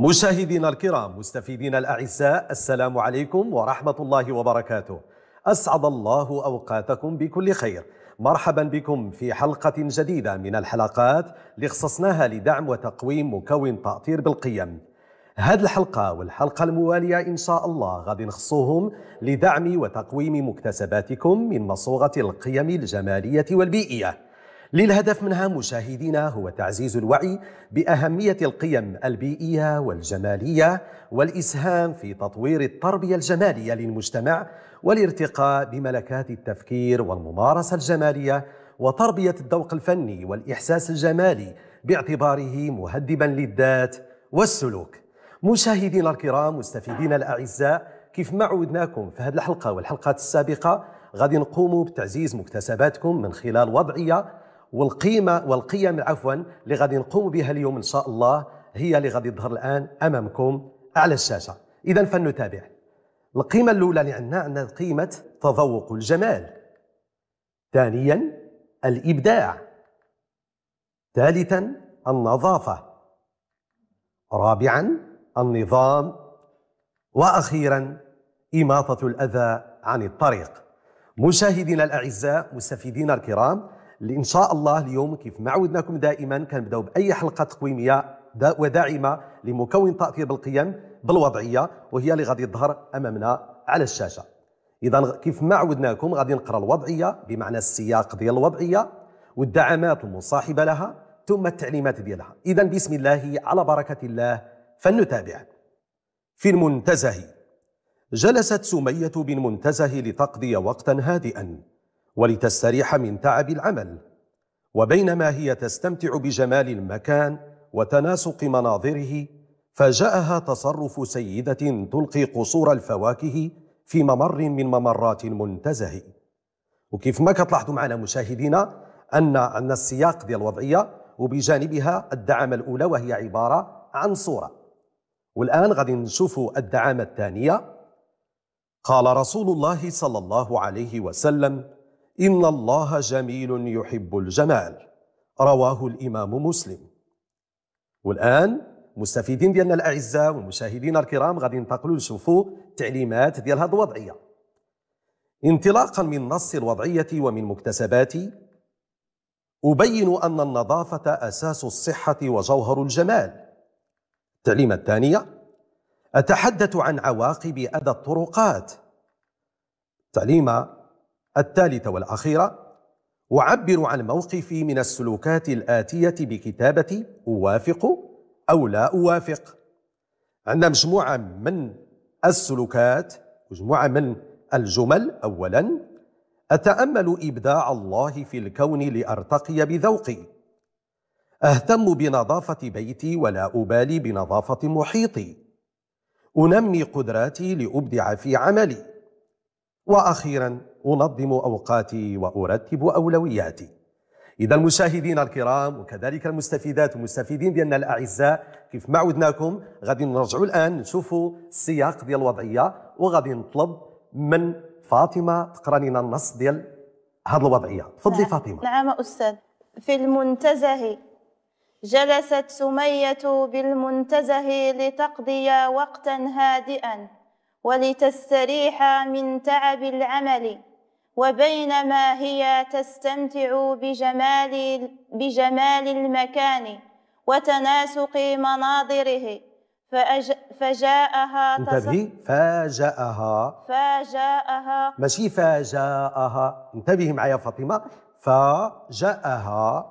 مشاهدينا الكرام مستفيدينا الأعزاء السلام عليكم ورحمة الله وبركاته أسعد الله أوقاتكم بكل خير مرحبا بكم في حلقة جديدة من الحلقات اللي خصصناها لدعم وتقويم مكون تأطير بالقيم هذه الحلقة والحلقة الموالية إن شاء الله غادي نخصوهم لدعم وتقويم مكتسباتكم من مصوغة القيم الجمالية والبيئية للهدف منها مشاهدينا هو تعزيز الوعي باهميه القيم البيئيه والجماليه والاسهام في تطوير التربيه الجماليه للمجتمع والارتقاء بملكات التفكير والممارسه الجماليه وتربيه الذوق الفني والاحساس الجمالي باعتباره مهذبا للذات والسلوك. مشاهدينا الكرام مستفيدينا الاعزاء كيف ما عودناكم في هذه الحلقه والحلقات السابقه غادي نقوموا بتعزيز مكتسباتكم من خلال وضعيه والقيمة والقيم عفوا اللي غادي نقوم بها اليوم إن شاء الله هي اللي غادي تظهر الآن أمامكم على الشاشة إذا فلنتابع القيمة الأولى اللي عندنا عندنا قيمة تذوق الجمال ثانيا الإبداع ثالثا النظافة رابعا النظام وأخيرا إماطة الأذى عن الطريق مشاهدينا الأعزاء مستفيدينا الكرام اللي ان شاء الله اليوم كيف ما عودناكم دائما كنبداو باي حلقه تقويميه وداعمه لمكون تاثير بالقيم بالوضعيه وهي اللي غادي تظهر امامنا على الشاشه اذا كيف ما عودناكم غادي نقرا الوضعيه بمعنى السياق ديال الوضعيه والدعامات المصاحبه لها ثم التعليمات ديالها اذا بسم الله على بركه الله فلنتابع في المنتزه جلست سميه بالمنتزه لتقضي وقتا هادئا ولتستريح من تعب العمل وبينما هي تستمتع بجمال المكان وتناسق مناظره فجاءها تصرف سيدة تلقي قصور الفواكه في ممر من ممرات المنتزه وكيف ما كتلاحظوا معنا مشاهدينا أن أن السياق ديال الوضعية وبجانبها الدعامة الأولى وهي عبارة عن صورة والآن غادي نشوفوا الدعامة الثانية قال رسول الله صلى الله عليه وسلم إن الله جميل يحب الجمال رواه الإمام مسلم والآن مستفيدين ديالنا الأعزاء ومشاهدينا الكرام غادي ننتقلوا نشوفوا التعليمات ديال هذه الوضعية انطلاقا من نص الوضعية ومن مكتسباتي أبين أن النظافة أساس الصحة وجوهر الجمال التعليمة الثانية أتحدث عن عواقب أذى الطرقات التعليمة الثالثة والأخيرة أعبر عن موقفي من السلوكات الآتية بكتابة أوافق أو لا أوافق عندنا مجموعة من السلوكات مجموعة من الجمل أولا أتأمل إبداع الله في الكون لأرتقي بذوقي أهتم بنظافة بيتي ولا أبالي بنظافة محيطي أنمي قدراتي لأبدع في عملي وأخيراً أنظم أوقاتي وأرتب أولوياتي إذا المشاهدين الكرام وكذلك المستفيدات والمستفيدين ديالنا الأعزاء كيف ما عودناكم غادي نرجعوا الآن نشوفوا السياق ديال الوضعية وغادي نطلب من فاطمة تقرا لنا النص ديال هذه الوضعية تفضلي نعم. فاطمة نعم أستاذ في المنتزه جلست سمية بالمنتزه لتقضي وقتا هادئا ولتستريح من تعب العمل وبينما هي تستمتع بجمال بجمال المكان وتناسق مناظره فأج... فجاءها انتبهي فاجأها فاجأها ماشي فاجأها انتبهي يا فاطمة فاجأها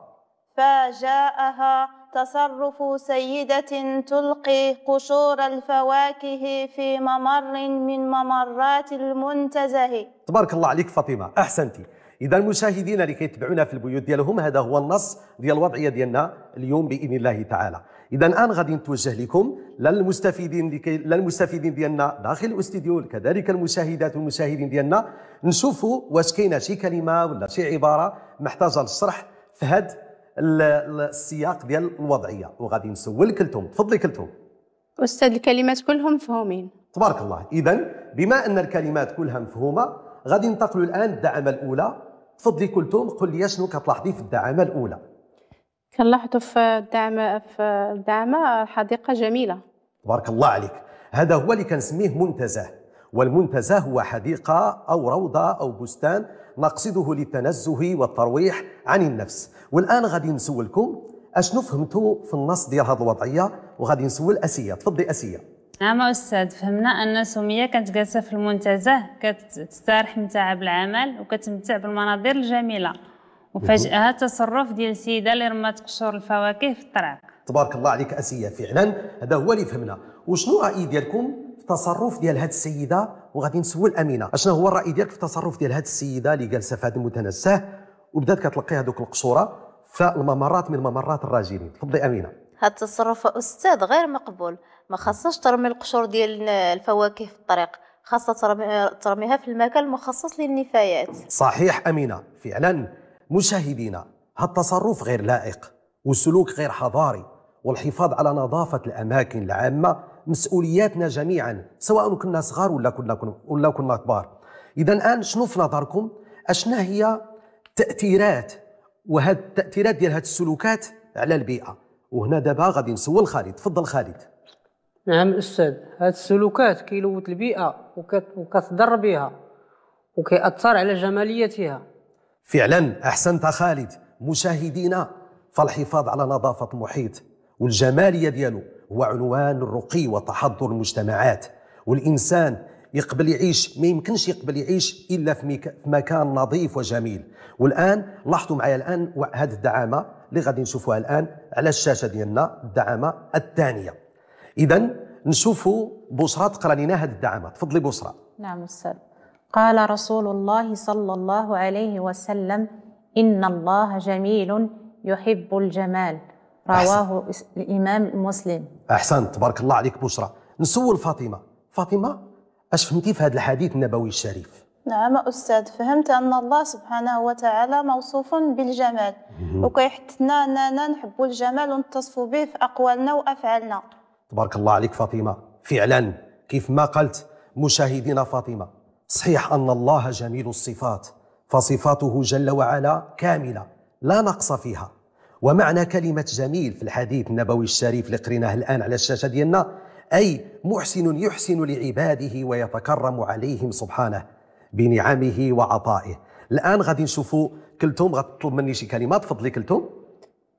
فاجأها تصرف سيدة تلقي قشور الفواكه في ممر من ممرات المنتزه تبارك الله عليك فاطمة أحسنتي إذا المشاهدين اللي كيتبعونا في البيوت ديالهم هذا هو النص ديال الوضعية ديالنا اليوم بإذن الله تعالى إذا الآن غادي نتوجه لكم للمستفيدين لكي للمستفيدين ديالنا داخل الاستديو كذلك المشاهدات والمشاهدين ديالنا نشوفوا واش كاينه شي كلمه ولا شي عباره محتاجه للشرح في هذا السياق ديال الوضعيه وغادي نسولك كلتهم تفضلي كلتهم استاذ الكلمات كلهم مفهومين تبارك الله اذا بما ان الكلمات كلها مفهومه غادي ننتقلوا الان للدعامه الاولى تفضلي كلثوم قل لي شنو كتلاحظي في الدعامه الاولى كنلاحظوا في الدعامه في الدعامه حديقه جميله تبارك الله عليك هذا هو اللي كنسميه منتزه والمنتزه هو حديقة أو روضة أو بستان نقصده للتنزه والترويح عن النفس والآن غادي نسولكم أشنو فهمتوا في النص ديال هذه الوضعية وغادي نسول أسية تفضلي أسية نعم أستاذ فهمنا أن سمية كانت جالسة في المنتزه كتستارح من تعب العمل وكتمتع بالمناظر الجميلة وفجأة تصرف ديال السيدة اللي رمات قشور الفواكه في الطريق تبارك الله عليك أسية فعلا هذا هو اللي فهمنا وشنو رأي ديالكم في التصرف ديال هاد السيده وغادي نسول امينه اشنا هو الراي ديالك في التصرف ديال هاد السيده اللي جالسه في هذا المتنزه وبدات كتلقي هذوك القشوره فالممرات من ممرات الراجلين تفضلي امينه هاد التصرف استاذ غير مقبول ما خاصش ترمي القشور ديال الفواكه في الطريق خاصه ترمي ترميها في المكان المخصص للنفايات صحيح امينه فعلا مشاهدينا هاد التصرف غير لائق وسلوك غير حضاري والحفاظ على نظافه الاماكن العامه مسؤولياتنا جميعا سواء كنا صغار ولا كنا ولا كنا كبار اذا الان شنو في نظركم اشنا هي تاثيرات وهاد التاثيرات ديال هاد السلوكات على البيئه وهنا دابا غادي نسول خالد تفضل خالد نعم استاذ هاد السلوكات كيلوث البيئه وكتضر بها وكيأثر على جماليتها فعلا احسنت خالد مشاهدينا فالحفاظ على نظافه المحيط والجماليه ديالو هو عنوان الرقي وتحضر المجتمعات والإنسان يقبل يعيش ما يمكنش يقبل يعيش إلا في مكان نظيف وجميل والآن لاحظوا معايا الآن هذه الدعامة اللي غادي نشوفوها الآن على الشاشة ديالنا الدعامة الثانية إذا نشوفوا بصرى تقرا لنا هذه الدعامة تفضلي بصرى نعم أستاذ قال رسول الله صلى الله عليه وسلم إن الله جميل يحب الجمال رواه الامام مسلم احسنت تبارك الله عليك بشرى نسول فاطمه فاطمه اش فهمتي في هذا الحديث النبوي الشريف نعم أستاذ فهمت أن الله سبحانه وتعالى موصوف بالجمال وكيحثنا أننا نحبوا الجمال ونتصفوا به في أقوالنا وأفعالنا تبارك الله عليك فاطمة فعلا كيف ما قلت مشاهدينا فاطمة صحيح أن الله جميل الصفات فصفاته جل وعلا كاملة لا نقص فيها ومعنى كلمة جميل في الحديث النبوي الشريف اللي قريناه الآن على الشاشة ديالنا أي محسن يحسن لعباده ويتكرم عليهم سبحانه بنعمه وعطائه الآن غادي نشوفوا كلتم غتطلب مني شي كلمة تفضلي كلتم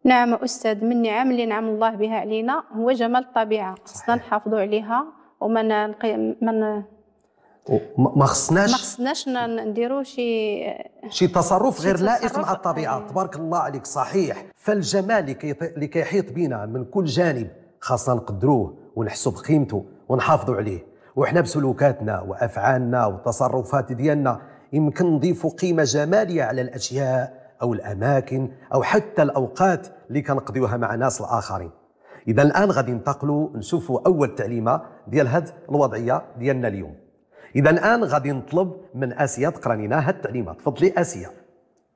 نعم أستاذ من النعم اللي نعم الله بها علينا هو جمال الطبيعة خصنا نحافظوا عليها وما نقي... ما خصناش ما خصناش نديروا شي شي تصرف غير لائق مع الطبيعه إيه. تبارك الله عليك صحيح فالجمال اللي كيحيط بنا من كل جانب خاصنا نقدروه ونحسوا بقيمته ونحافظوا عليه وحنا بسلوكاتنا وافعالنا والتصرفات ديالنا يمكن نضيفوا قيمه جماليه على الاشياء او الاماكن او حتى الاوقات اللي كنقضيوها مع ناس الاخرين اذا الان غادي ننتقلوا نشوفوا اول تعليمه ديال هذه الوضعيه ديالنا اليوم اذا الان غادي نطلب من اسيا تقرا لنا التعليمات تفضلي اسيا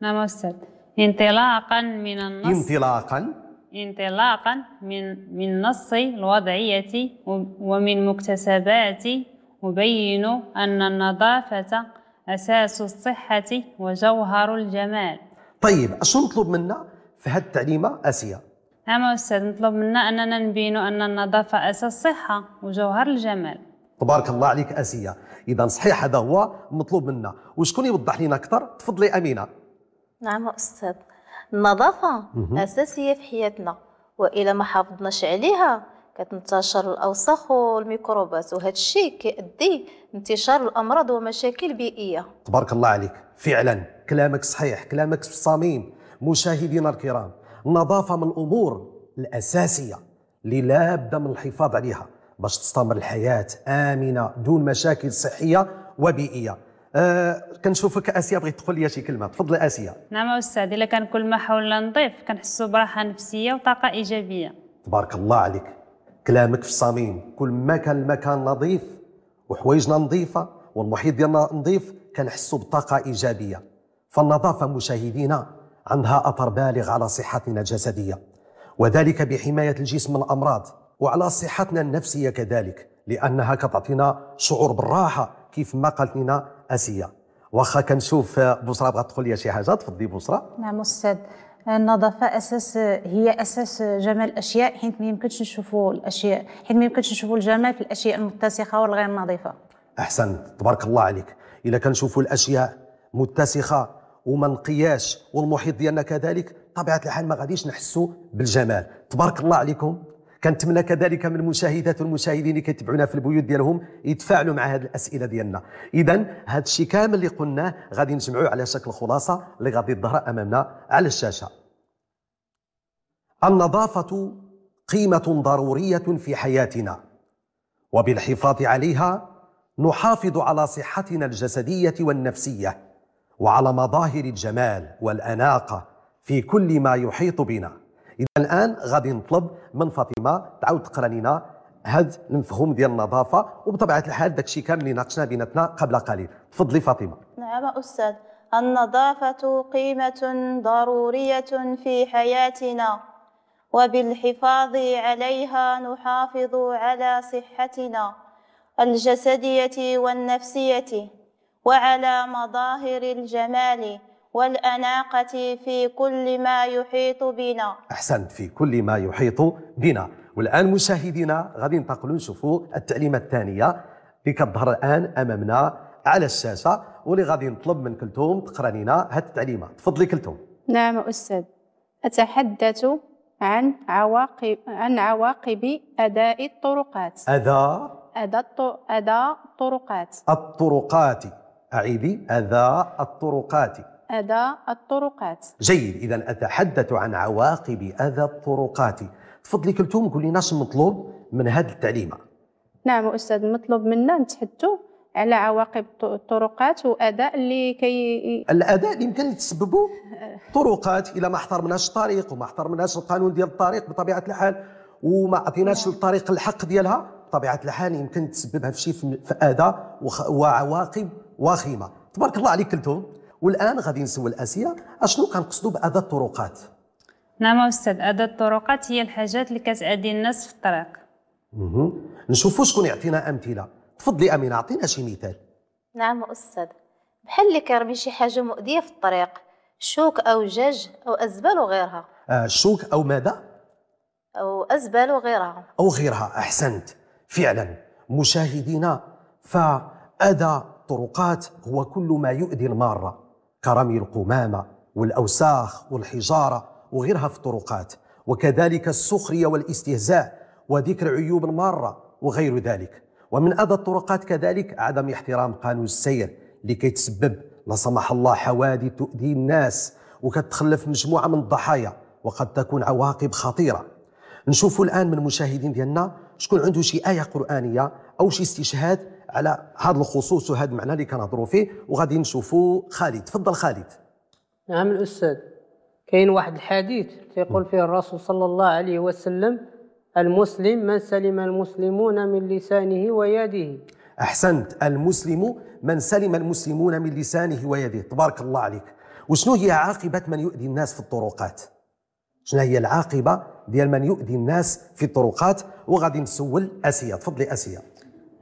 نعم استاذ انطلاقا من النص انطلاقا انطلاقا من من نص الوضعيه ومن مكتسبات أبين أن النظافة أساس الصحة وجوهر الجمال طيب أشو نطلب منا في هذه التعليمة آسيا؟ نعم أستاذ نطلب منا أننا نبين أن النظافة أساس الصحة وجوهر الجمال تبارك الله عليك آسيا اذا صحيح هذا هو المطلوب منا وشكون يوضح لنا اكثر تفضلي امينه نعم استاذ النظافه اساسيه في حياتنا والا ما حافظناش عليها كتنتشر الاوساخ والميكروبات وهذا الشيء كيؤدي انتشار الامراض ومشاكل بيئيه تبارك الله عليك فعلا كلامك صحيح كلامك في الصميم مشاهدينا الكرام النظافه من الامور الاساسيه اللي لا بد من الحفاظ عليها باش تستمر الحياه امنه دون مشاكل صحيه وبيئيه آه كنشوفك اسيا بغيت تقول لي شي كلمه تفضل اسيا نعم استاذ الا كان كل ما حولنا نضيف كنحسوا براحه نفسيه وطاقه ايجابيه تبارك الله عليك كلامك في الصميم كل ما كان المكان نظيف وحوايجنا نظيفه والمحيط ديالنا نظيف كنحسوا بطاقه ايجابيه فالنظافه مشاهدينا عندها اثر بالغ على صحتنا الجسديه وذلك بحمايه الجسم من الامراض وعلى صحتنا النفسية كذلك لأنها كتعطينا شعور بالراحة كيف ما قالت لنا آسيا واخا كنشوف بصرى بغات تقول لي شي حاجة تفضلي بصرى نعم أستاذ النظافة أساس هي أساس جمال الأشياء حيث ما يمكنش نشوفوا الأشياء حيث ما يمكنش نشوفوا الجمال في الأشياء المتسخة والغير نظيفة أحسن تبارك الله عليك إلا كنشوفوا الأشياء متسخة وما نقياش والمحيط ديالنا كذلك طبيعة الحال ما غاديش نحسوا بالجمال تبارك الله عليكم كنتمنى كذلك من المشاهدات والمشاهدين اللي كيتبعونا في البيوت ديالهم يتفاعلوا مع هذه الاسئله ديالنا اذا هذا الشيء كامل اللي قلناه غادي نجمعوه على شكل خلاصه اللي غادي تظهر امامنا على الشاشه النظافه قيمه ضروريه في حياتنا وبالحفاظ عليها نحافظ على صحتنا الجسديه والنفسيه وعلى مظاهر الجمال والاناقه في كل ما يحيط بنا اذا الان غادي نطلب من فاطمه تعاود تقرا لنا هذا المفهوم ديال النظافه وبطبيعه الحال داك الشيء كامل اللي ناقشناه بيناتنا قبل قليل تفضلي فاطمه نعم استاذ النظافه قيمه ضروريه في حياتنا وبالحفاظ عليها نحافظ على صحتنا الجسديه والنفسيه وعلى مظاهر الجمال والأناقة في كل ما يحيط بنا أحسنت في كل ما يحيط بنا والآن مشاهدينا غادي ننتقلوا نشوفوا التعليمة الثانية اللي كتظهر الآن أمامنا على الشاشة واللي غادي نطلب من كلثوم تقرا لنا هاد التعليمة تفضلي كلثوم نعم أستاذ أتحدث عن عواقب عن عواقب أداء الطرقات أداء أداء الطرقات الطرقات أعيدي أداء الطرقات أذى الطرقات جيد إذا أتحدث عن عواقب أذى الطرقات تفضلي كلثوم قولي لنا مطلوب من هذه التعليمة نعم أستاذ مطلوب منا نتحدثوا على عواقب الطرقات واداء اللي كي الاداء اللي يمكن تسببه طرقات إلى ما احترمناش الطريق وما احترمناش القانون ديال الطريق بطبيعه الحال وما عطيناش نعم. الطريق الحق ديالها بطبيعه الحال يمكن تسببها في شيء في اذى وعواقب وخيمه تبارك الله عليك كلثوم والان غادي نسول اسيا اشنو كنقصدوا باداه الطرقات نعم استاذ اداه الطرقات هي الحاجات اللي كتاذي الناس في الطريق اها نشوفوا شكون يعطينا امثله تفضلي امينه اعطينا شي مثال نعم استاذ بحال اللي كيرمي شي حاجه مؤذيه في الطريق شوك او جاج او ازبال وغيرها آه شوك او ماذا او ازبال وغيرها او غيرها احسنت فعلا مشاهدينا فاذى الطرقات هو كل ما يؤذي الماره كرمي القمامة والأوساخ والحجارة وغيرها في الطرقات وكذلك السخرية والاستهزاء وذكر عيوب المارة وغير ذلك ومن أذى الطرقات كذلك عدم احترام قانون السير لكي تسبب لا سمح الله حوادث تؤذي الناس وكتخلف مجموعة من الضحايا وقد تكون عواقب خطيرة نشوفوا الآن من المشاهدين ديالنا شكون عنده شي آية قرآنية أو شي استشهاد على هذا الخصوص وهذا المعنى اللي كنهضروا فيه وغادي نشوفوا خالد تفضل خالد نعم الاستاذ كاين واحد الحديث تيقول فيه الرسول صلى الله عليه وسلم المسلم من سلم المسلمون من لسانه ويده احسنت المسلم من سلم المسلمون من لسانه ويده تبارك الله عليك وشنو هي عاقبه من يؤذي الناس في الطرقات شنو هي العاقبه ديال من يؤذي الناس في الطرقات وغادي نسول اسيا تفضلي اسيا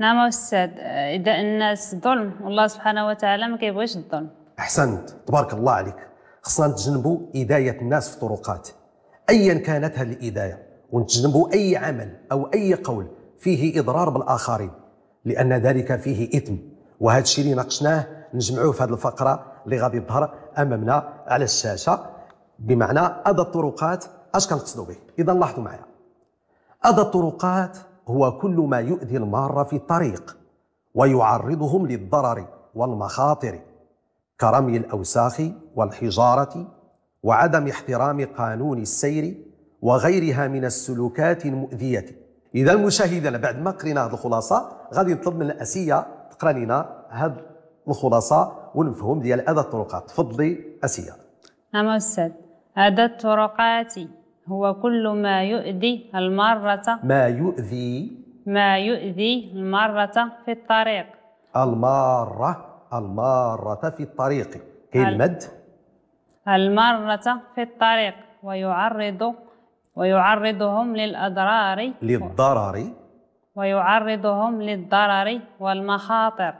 نعم أستاذ إذا الناس ظلم والله سبحانه وتعالى ما كيبغيش الظلم أحسنت تبارك الله عليك خصنا نتجنبوا إيذاية الناس في الطرقات أيا كانت هذه الإيذاية ونتجنبوا أي عمل أو أي قول فيه إضرار بالآخرين لأن ذلك فيه إثم وهذا الشيء اللي ناقشناه نجمعوه في هذه الفقرة اللي غادي يظهر أمامنا على الشاشة بمعنى أذى الطرقات أش كنقصدوا به إذا لاحظوا معايا أذى الطرقات هو كل ما يؤذي المار في الطريق ويعرضهم للضرر والمخاطر كرمي الاوساخ والحجاره وعدم احترام قانون السير وغيرها من السلوكات المؤذيه اذا المشاهدين بعد ما قرينا هذه الخلاصه غادي نطلب من اسيه تقرا لنا هذه الخلاصه والمفهوم ديال اذى الطرقات تفضلي اسيه نعم استاذ اذى الطرقات هو كل ما يؤذي المارة ما يؤذي ما يؤذي المارة في الطريق المارة المارة في الطريق كاين المد المارة في الطريق ويعرض ويعرضهم للأضرار للضرر ويعرضهم للضرر والمخاطر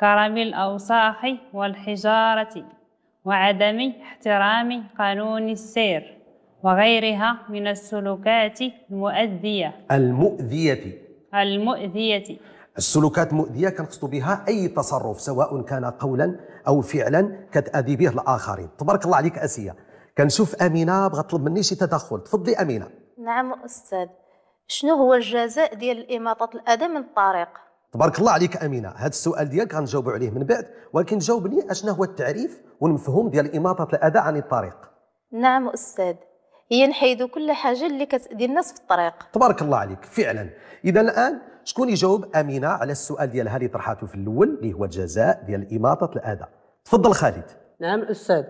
كرم الأوساخ والحجارة وعدم احترام قانون السير وغيرها من السلوكات المؤذية المؤذية المؤذية السلوكات المؤذية كنقصد بها أي تصرف سواء كان قولا أو فعلا كتأذي به الآخرين تبارك الله عليك أسية كنشوف أمينة بغا تطلب مني شي تدخل تفضلي أمينة نعم أستاذ شنو هو الجزاء ديال إماطة الأذى من الطريق؟ تبارك الله عليك أمينة هذا السؤال ديالك غنجاوبوا عليه من بعد ولكن جاوبني أشنا هو التعريف والمفهوم ديال إماطة الأذى عن الطريق نعم أستاذ هي نحيدوا كل حاجه اللي كتاذي الناس في الطريق تبارك الله عليك فعلا اذا الان شكون يجاوب امينه على السؤال ديالها اللي طرحته في الاول اللي هو الجزاء ديال اماطه الاذى تفضل خالد نعم استاذ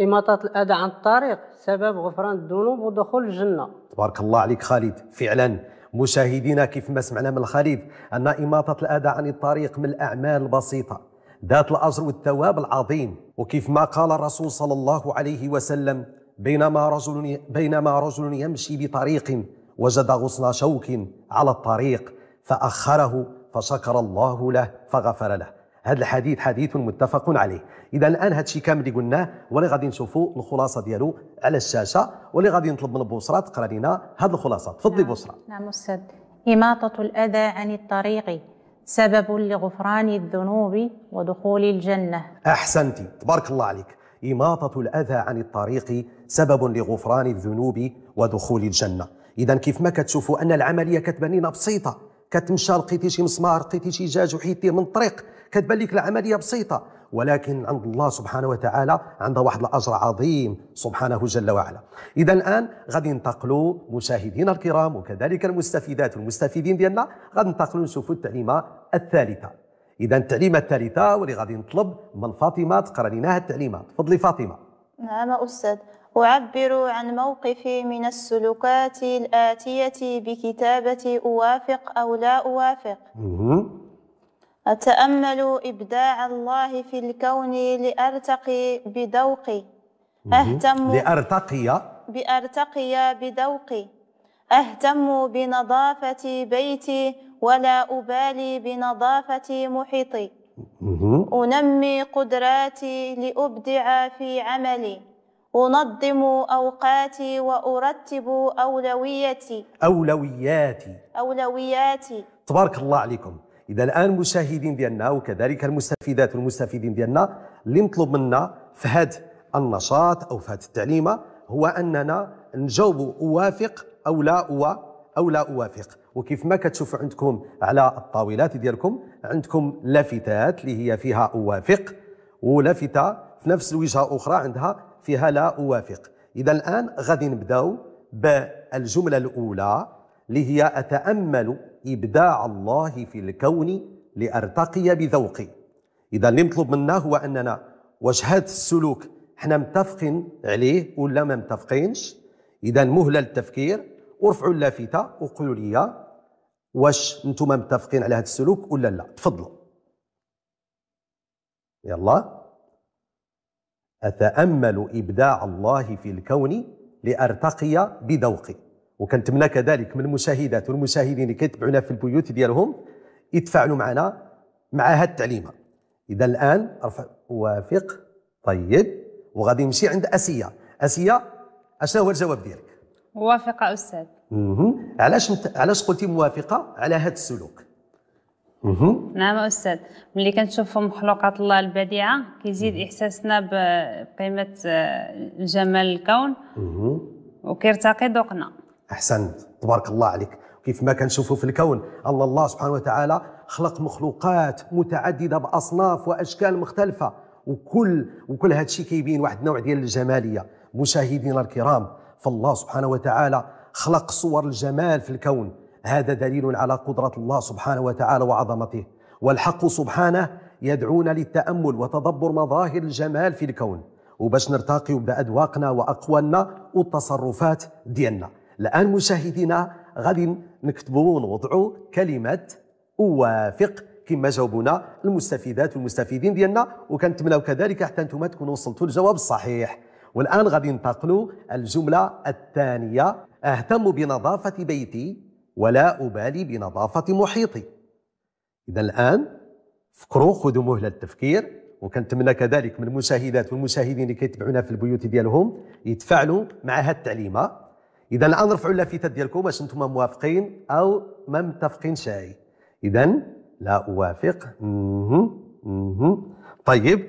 إماطة الأذى عن الطريق سبب غفران الذنوب ودخول الجنة تبارك الله عليك خالد فعلا مشاهدينا كيف ما سمعنا من خالد أن إماطة الأذى عن الطريق من الأعمال البسيطة ذات الأجر والثواب العظيم وكيف ما قال الرسول صلى الله عليه وسلم بينما رجل بينما رجل يمشي بطريق وجد غصن شوك على الطريق فأخره فشكر الله له فغفر له هذا الحديث حديث متفق عليه اذا الان هذا الشيء كامل اللي قلناه واللي غادي نشوفوا الخلاصه ديالو على الشاشه واللي غادي نطلب من بوسره تقرا لنا هذه الخلاصه تفضلي نعم. بوسره نعم استاذ اماطه الاذى عن الطريق سبب لغفران الذنوب ودخول الجنه احسنتي تبارك الله عليك إماطة الأذى عن الطريق سبب لغفران الذنوب ودخول الجنة إذا كيف ما كتشوفوا أن العملية كتبان بسيطة كتمشى لقيتي شي مسمار لقيتي شي جاج وحيدتيه من الطريق كتبان لك العملية بسيطة ولكن عند الله سبحانه وتعالى عنده واحد الأجر عظيم سبحانه جل وعلا إذا الآن غادي ننتقلوا مشاهدينا الكرام وكذلك المستفيدات والمستفيدين ديالنا غادي ننتقلوا نشوفوا التعليمة الثالثة اذا التعليمه الثالثه واللي غادي نطلب من فاطمه تقرا لنا التعليمه تفضلي فاطمه نعم استاذ أعبر عن موقفي من السلوكات الآتية بكتابة أوافق أو لا أوافق أتأمل إبداع الله في الكون لأرتقي بذوقي أهتم لأرتقي بأرتقي بذوقي أهتم بنظافة بيتي ولا أبالي بنظافة محيطي أنمي قدراتي لأبدع في عملي أنظم أوقاتي وأرتب أولويتي أولوياتي أولوياتي تبارك الله عليكم إذا الآن المشاهدين ديالنا وكذلك المستفيدات والمستفيدين ديالنا اللي مطلوب منا في هذا النشاط أو في هذه التعليمة هو أننا نجاوبوا أوافق أو لا أو او لا اوافق وكيف ما كتشوفوا عندكم على الطاولات ديالكم عندكم لافتات اللي هي فيها اوافق ولافته في نفس الوجهه اخرى عندها فيها لا اوافق اذا الان غادي نبداو بالجمله الاولى اللي هي اتامل ابداع الله في الكون لارتقي بذوقي اذا اللي مطلوب منا هو اننا وجهات السلوك حنا متفقين عليه ولا ما متفقينش اذا مهله للتفكير ورفعوا اللافته وقولوا لي واش انتم متفقين على هذا السلوك ولا لا تفضلوا يلا اتامل ابداع الله في الكون لارتقي بذوقي وكنتمنى كذلك من المشاهدات والمشاهدين اللي كيتبعونا في البيوت ديالهم يتفاعلوا معنا مع هذه التعليمه اذا الان ارفع وافق طيب وغادي نمشي عند اسيا اسيا اشنو هو الجواب ديالك موافقه استاذ علاش انت علاش قلتي موافقه على هذا السلوك نعم استاذ ملي كنشوفوا مخلوقات الله البديعه كيزيد احساسنا بقيمه آه، جمال الكون وكيرتقي ذوقنا احسنت تبارك الله عليك كيف ما كنشوفوا في الكون ان الله سبحانه وتعالى خلق مخلوقات متعدده باصناف واشكال مختلفه وكل وكل هذا الشيء كيبين واحد النوع ديال الجماليه مشاهدينا الكرام فالله سبحانه وتعالى خلق صور الجمال في الكون هذا دليل على قدرة الله سبحانه وتعالى وعظمته والحق سبحانه يدعونا للتأمل وتدبر مظاهر الجمال في الكون وباش نرتقي بأدواقنا وأقوالنا والتصرفات ديالنا الآن مشاهدينا غادي نكتبوا ونوضعوا كلمة أوافق كما جاوبونا المستفيدات والمستفيدين ديالنا وكنتمناو كذلك حتى انتم تكونوا وصلتوا للجواب الصحيح والآن غادي ننتقلوا الجملة الثانية أهتم بنظافة بيتي ولا أبالي بنظافة محيطي إذا الآن فكروا خذوا مهلة التفكير وكنتمنى كذلك من المشاهدات والمشاهدين اللي كيتبعونا في البيوت ديالهم يتفاعلوا مع هذه التعليمه اذا الان رفعوا اللافتات ديالكم واش انتم موافقين او ما متفقين شيء اذا لا اوافق مهم. مهم. طيب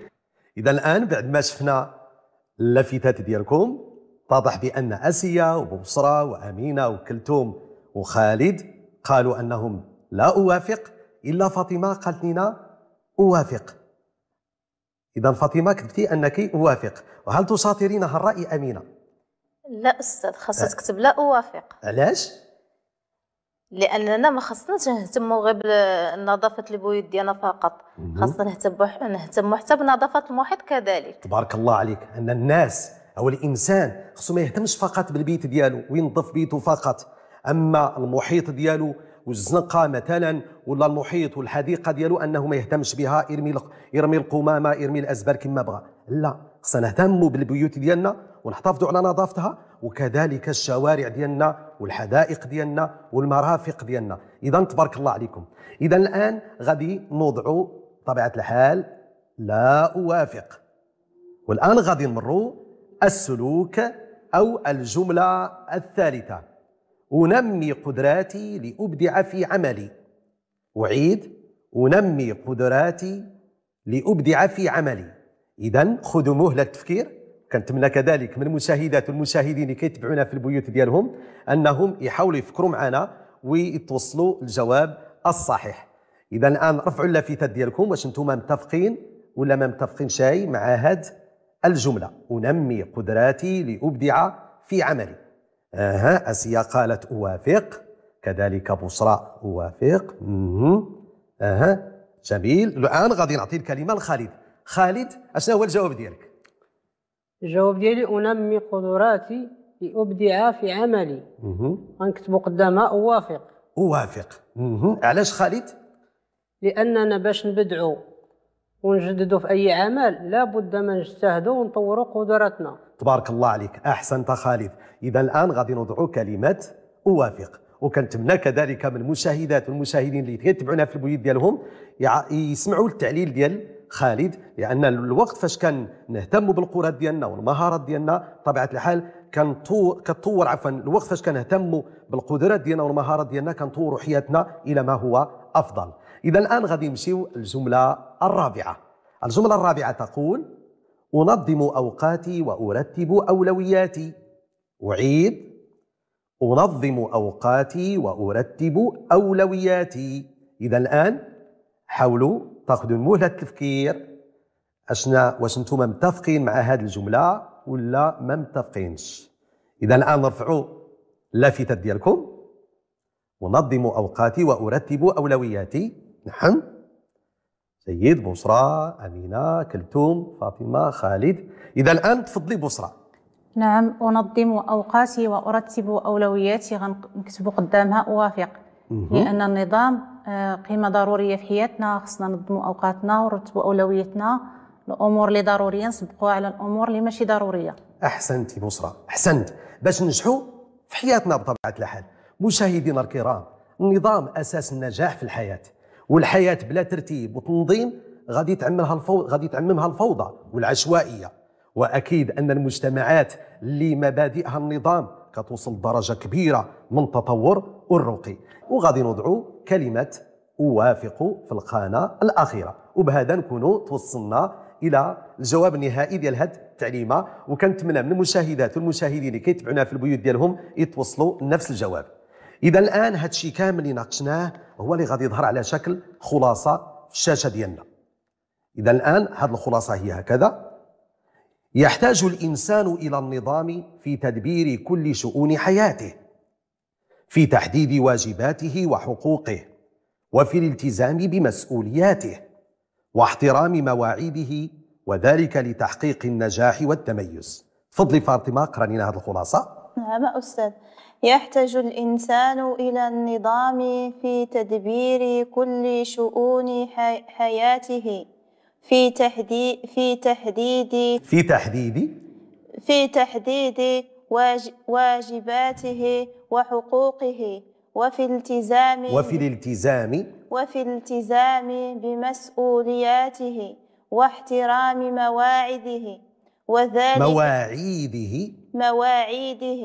اذا الان بعد ما شفنا اللافتات ديالكم اتضح بان اسيا وبصرى وامينه وكلثوم وخالد قالوا انهم لا اوافق الا فاطمه قالت لنا اوافق اذا فاطمه كتبتي انك اوافق وهل تساطرينها الراي امينه لا استاذ خاصها تكتب لا اوافق علاش لاننا ما خصناش نهتموا غير بنظافه البيوت ديالنا فقط خاصنا نهتموا نهتموا حتى بنظافه المحيط كذلك تبارك الله عليك ان الناس او الانسان خصو ما يهتمش فقط بالبيت ديالو وينظف بيته فقط اما المحيط ديالو والزنقه مثلا ولا المحيط والحديقه ديالو انه ما يهتمش بها يرمي يرمي القمامه يرمي الازبال كما بغى لا خصنا نهتموا بالبيوت ديالنا ونحتفظوا على نظافتها وكذلك الشوارع ديالنا والحدائق ديالنا والمرافق ديالنا اذا تبارك الله عليكم اذا الان غادي نوضعوا طبيعه الحال لا اوافق والان غادي نمروا السلوك او الجمله الثالثه انمي قدراتي لابدع في عملي اعيد انمي قدراتي لابدع في عملي اذا خذوا مهله التفكير كنتمنى كذلك من المشاهدات والمشاهدين اللي كيتبعونا في البيوت ديالهم انهم يحاولوا يفكروا معنا ويتوصلوا الجواب الصحيح اذا الان رفعوا اللافتات ديالكم واش نتوما متفقين ولا ما متفقين شيء مع هاد الجمله انمي قدراتي لابدع في عملي اها اسيا قالت اوافق كذلك بصرى اوافق اها جميل الان غادي نعطي الكلمه لخالد خالد اشنو هو الجواب ديالك الجواب ديالي أنمي قدراتي لأبدع في عملي غنكتبوا قدامها أوافق أوافق علاش خالد؟ لأننا باش نبدعوا ونجددوا في أي عمل لابد ما نجتهدوا ونطوروا قدراتنا تبارك الله عليك أحسنت خالد إذا الآن غادي نوضعوا كلمة أوافق وكنتمنى كذلك من المشاهدات والمشاهدين اللي يتبعونا في البيوت ديالهم يسمعوا التعليل ديال خالد لان الوقت فاش كان نهتم بالقدرات ديالنا والمهارات ديالنا طبيعه الحال كنطور كتطور عفوا الوقت فاش كنهتم بالقدرات ديالنا والمهارات ديالنا كنطور حياتنا الى ما هو افضل اذا الان غادي نمشيو الجمله الرابعه الجمله الرابعه تقول انظم اوقاتي وارتب اولوياتي اعيد انظم اوقاتي وارتب اولوياتي اذا الان حاولوا تاخذوا مهله التفكير اشنا واش نتوما متفقين مع هذه الجمله ولا ما متفقينش اذا الان نرفعوا اللافتات ديالكم ونظم اوقاتي وارتب اولوياتي نحن نعم. سيد بصرى امينه كلثوم فاطمه خالد اذا الان تفضلي بصرى نعم انظم اوقاتي وارتب اولوياتي غنكتبوا قدامها اوافق لان النظام آه، قيمة ضرورية في حياتنا خصنا ننظموا أوقاتنا ونرتبوا أولويتنا الأمور اللي ضرورية نسبقوها على الأمور اللي ماشي ضرورية يا بصرى أحسنت باش ننجحوا في حياتنا بطبيعة الحال مشاهدينا الكرام النظام أساس النجاح في الحياة والحياة بلا ترتيب وتنظيم غادي تعملها الفوضى غادي تعممها الفوضى والعشوائية وأكيد أن المجتمعات اللي مبادئها النظام كتوصل لدرجة كبيرة من التطور والرقي وغادي نوضعوا كلمة أوافق في الخانة الأخيرة وبهذا نكون توصلنا إلى الجواب النهائي ديال هاد التعليمة وكنتمنى من المشاهدات والمشاهدين اللي كيتبعونا في البيوت ديالهم يتوصلوا نفس الجواب إذا الآن هاد الشيء كامل اللي ناقشناه هو اللي غادي يظهر على شكل خلاصة في الشاشة ديالنا إذا الآن هاد الخلاصة هي هكذا يحتاج الإنسان إلى النظام في تدبير كل شؤون حياته في تحديد واجباته وحقوقه وفي الالتزام بمسؤولياته واحترام مواعيده وذلك لتحقيق النجاح والتميز فضلي فاطمة قرنينا هذه الخلاصة نعم أستاذ يحتاج الإنسان إلى النظام في تدبير كل شؤون حياته في تحديد في تحديد في تحديد في تحديد واجباته وحقوقه وفي التزام وفي الالتزام وفي الالتزام بمسؤولياته واحترام مواعيده وذلك مواعيده مواعيده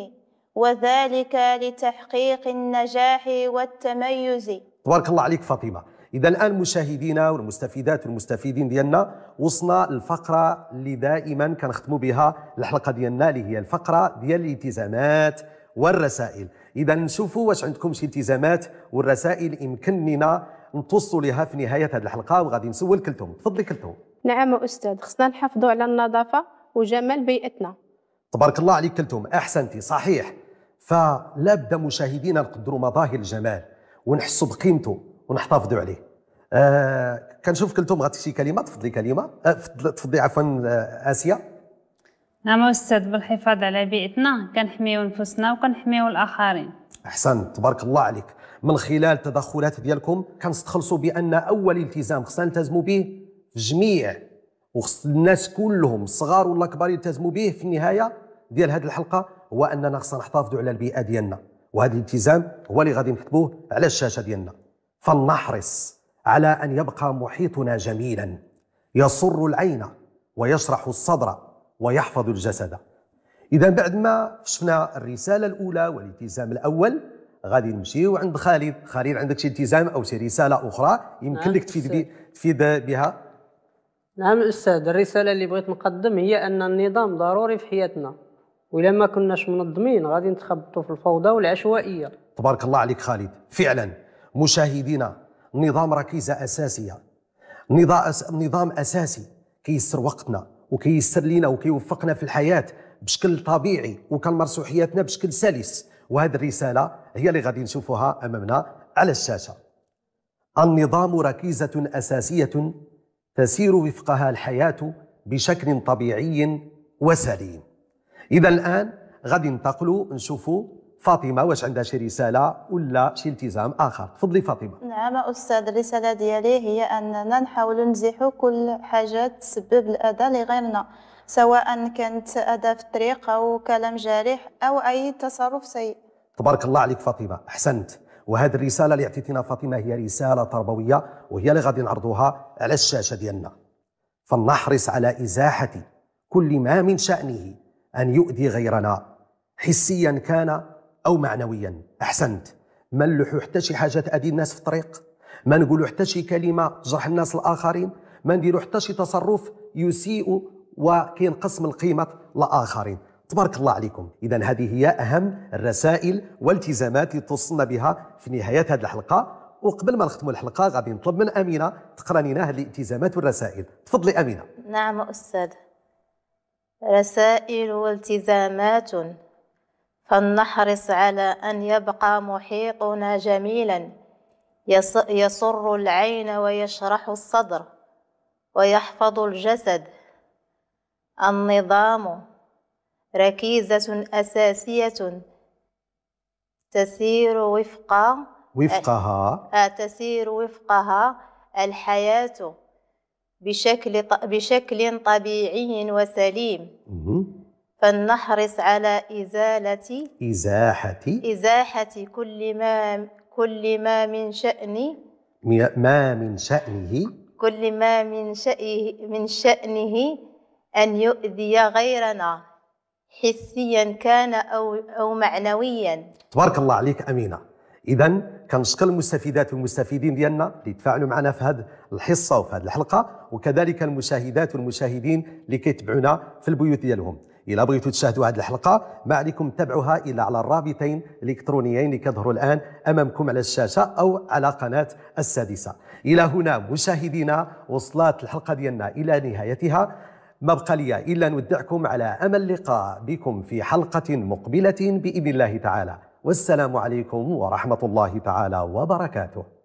وذلك لتحقيق النجاح والتميز تبارك الله عليك فاطمه إذا الآن مشاهدينا والمستفيدات والمستفيدين ديالنا وصلنا للفقرة اللي دائما كنختموا بها الحلقة ديالنا اللي هي الفقرة ديال الالتزامات والرسائل إذا نشوفوا واش عندكم شي التزامات والرسائل يمكننا نتوصلوا لها في نهاية هذه الحلقة وغادي نسول كلتهم تفضلي كلتهم نعم أستاذ خصنا نحافظوا على النظافة وجمال بيئتنا تبارك الله عليك كلتهم أحسنتي صحيح فلا بد مشاهدينا نقدروا مظاهر الجمال ونحسوا بقيمته ونحتفظوا عليه آه كنشوف كلتم غادي شي كلمه تفضلي كلمه آه تفضلي عفوا آه اسيا نعم استاذ بالحفاظ على بيئتنا كنحميو انفسنا وكنحميو الاخرين احسنت تبارك الله عليك من خلال التدخلات ديالكم كنستخلصوا بان اول التزام خصنا نلتزموا به جميع وخص الناس كلهم صغار ولا كبار يلتزموا به في النهايه ديال هذه الحلقه هو اننا خصنا نحتفظوا على البيئه ديالنا وهذا الالتزام هو اللي غادي نكتبوه على الشاشه ديالنا فلنحرص على ان يبقى محيطنا جميلا يسر العين ويشرح الصدر ويحفظ الجسد اذا بعد ما شفنا الرساله الاولى والالتزام الاول غادي نمشيو عند خالد خالد عندك شي التزام او شي رساله اخرى يمكن نعم، لك تفيد تفيد بها نعم الاستاذ الرساله اللي بغيت نقدم هي ان النظام ضروري في حياتنا وإلا ما كناش منظمين غادي نتخبطوا في الفوضى والعشوائيه تبارك الله عليك خالد فعلا مشاهدينا النظام ركيزه اساسيه نظام نظام اساسي كيسر وقتنا وكيسر لينا وكيوفقنا في الحياه بشكل طبيعي وكنمارسوا حياتنا بشكل سلس وهذه الرساله هي اللي غادي نشوفوها امامنا على الشاشه النظام ركيزه اساسيه تسير وفقها الحياه بشكل طبيعي وسليم اذا الان غادي ننتقلوا نشوفوا فاطمه واش عندها شي رساله ولا شي التزام اخر تفضلي فاطمه نعم استاذ الرساله ديالي هي اننا نحاول نزيحوا كل حاجه تسبب الاذى لغيرنا سواء كانت اذى في الطريق او كلام جارح او اي تصرف سيء تبارك الله عليك فاطمه احسنت وهذه الرساله اللي عطيتينا فاطمه هي رساله تربويه وهي اللي غادي نعرضوها على الشاشه ديالنا فلنحرص على ازاحه كل ما من شانه ان يؤذي غيرنا حسيا كان او معنويا احسنت ما نلوحو حتى شي حاجه تادي الناس في الطريق ما نقولو حتى شي كلمه جرح الناس الاخرين ما نديرو حتى شي تصرف يسيء وكينقص من قيمه الاخرين تبارك الله عليكم اذا هذه هي اهم الرسائل والتزامات اللي توصلنا بها في نهايه هذه الحلقه وقبل ما نختموا الحلقه غادي نطلب من امينه تقرا لنا هذه الالتزامات والرسائل تفضلي امينه نعم استاذ رسائل والتزامات فلنحرص على أن يبقى محيطنا جميلا يسر العين ويشرح الصدر ويحفظ الجسد النظام ركيزة أساسية تسير وفق وفقها آه، تسير وفقها الحياة بشكل بشكل طبيعي وسليم فلنحرص على إزالة إزاحة إزاحة كل ما كل ما من شأن ما من شأنه كل ما من شأنه من شأنه أن يؤذي غيرنا حسيا كان أو أو معنويا تبارك الله عليك أمينة إذا كنشكر المستفيدات والمستفيدين ديالنا اللي تفاعلوا معنا في هذه الحصة وفي هذه الحلقة وكذلك المشاهدات والمشاهدين اللي كيتبعونا في البيوت ديالهم إلا بغيتوا تشاهدوا هذه الحلقة ما عليكم تتابعوها إلا على الرابطين الإلكترونيين اللي كظهروا الآن أمامكم على الشاشة أو على قناة السادسة إلى هنا مشاهدينا وصلت الحلقة ديالنا إلى نهايتها ما بقى لي إلا نودعكم على أمل لقاء بكم في حلقة مقبلة بإذن الله تعالى والسلام عليكم ورحمة الله تعالى وبركاته